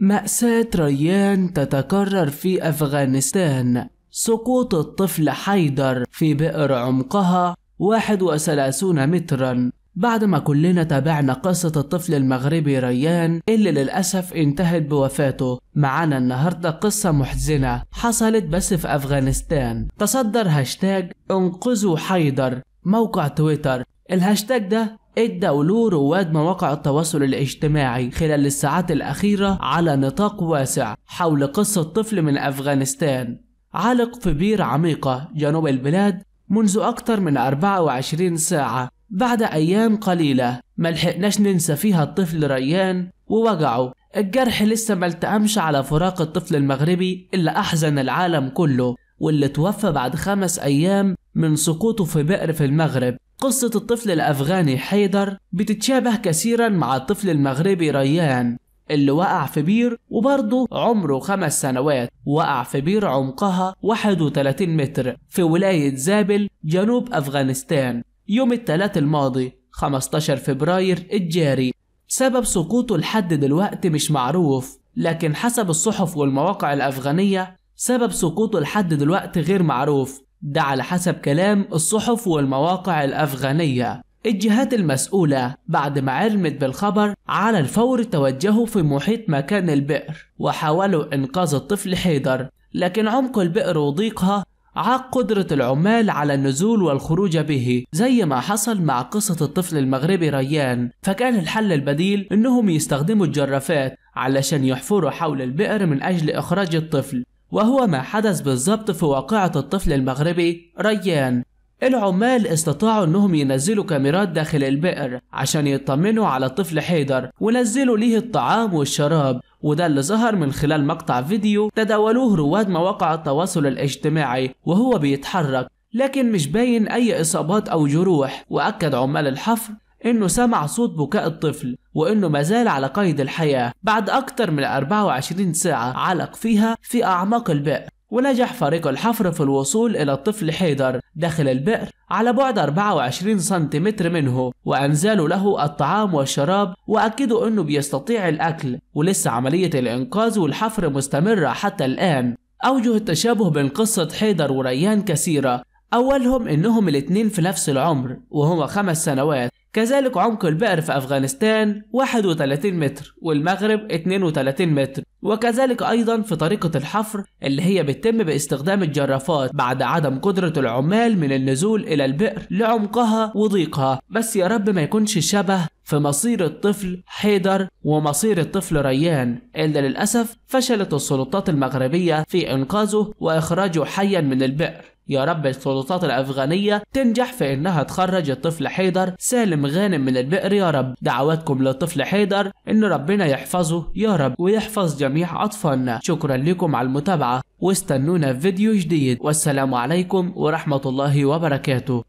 مأساة ريان تتكرر في أفغانستان سقوط الطفل حيدر في بئر عمقها 31 مترا بعد ما كلنا تابعنا قصة الطفل المغربي ريان اللي للأسف انتهت بوفاته معانا النهاردة قصة محزنة حصلت بس في أفغانستان تصدر هاشتاج انقذوا حيدر موقع تويتر الهاشتاج ده ادوا له رواد مواقع التواصل الاجتماعي خلال الساعات الأخيرة على نطاق واسع حول قصة طفل من أفغانستان عالق في بير عميقة جنوب البلاد منذ أكثر من 24 ساعة بعد أيام قليلة ما لحقناش ننسى فيها الطفل ريان ووجعه الجرح لسه ما التأمش على فراق الطفل المغربي اللي أحزن العالم كله واللي توفى بعد خمس أيام من سقوطه في بئر في المغرب قصة الطفل الأفغاني حيدر بتتشابه كثيرا مع الطفل المغربي ريان اللي وقع في بير وبرضه عمره خمس سنوات وقع في بير عمقها 31 متر في ولاية زابل جنوب أفغانستان يوم الثلاث الماضي 15 فبراير الجاري سبب سقوطه لحد دلوقتي مش معروف لكن حسب الصحف والمواقع الأفغانية سبب سقوطه لحد دلوقتي غير معروف ده على حسب كلام الصحف والمواقع الأفغانية الجهات المسؤولة بعد ما علمت بالخبر على الفور توجهوا في محيط مكان البئر وحاولوا إنقاذ الطفل حيدر لكن عمق البئر وضيقها عاق قدرة العمال على النزول والخروج به زي ما حصل مع قصة الطفل المغربي ريان فكان الحل البديل انهم يستخدموا الجرافات علشان يحفروا حول البئر من اجل اخراج الطفل وهو ما حدث بالظبط في واقعة الطفل المغربي ريان العمال استطاعوا انهم ينزلوا كاميرات داخل البئر عشان يطمنوا على الطفل حيدر ونزلوا ليه الطعام والشراب وده اللي ظهر من خلال مقطع فيديو تداولوه رواد مواقع التواصل الاجتماعي وهو بيتحرك لكن مش باين اي اصابات او جروح واكد عمال الحفر إنه سمع صوت بكاء الطفل وإنه مازال على قيد الحياة بعد أكثر من 24 ساعة علق فيها في أعماق البئر ونجح فريق الحفر في الوصول إلى الطفل حيدر داخل البئر على بعد 24 سنتيمتر منه وأنزلوا له الطعام والشراب وأكدوا أنه بيستطيع الأكل ولسه عملية الإنقاذ والحفر مستمرة حتى الآن أوجه التشابه بين قصة حيدر وريان كثيرة أولهم إنهم الاتنين في نفس العمر وهما خمس سنوات كذلك عمق البئر في أفغانستان 31 متر والمغرب 32 متر وكذلك أيضا في طريقة الحفر اللي هي بتتم باستخدام الجرافات بعد عدم قدرة العمال من النزول إلى البئر لعمقها وضيقها بس يا رب ما يكونش شبه في مصير الطفل حيدر ومصير الطفل ريان اللي للأسف فشلت السلطات المغربية في إنقاذه وإخراجه حيا من البئر يا رب السلطات الأفغانية تنجح في إنها تخرج الطفل حيدر سالم غانم من البئر يا رب دعواتكم للطفل حيدر إن ربنا يحفظه يا رب ويحفظ جميع أطفالنا شكرا لكم على المتابعة واستنونا في فيديو جديد والسلام عليكم ورحمة الله وبركاته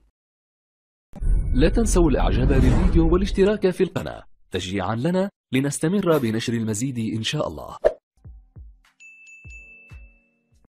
لا تنسوا الإعجاب بالفيديو والاشتراك في القناة تشجيعا لنا لنستمر بنشر المزيد إن شاء الله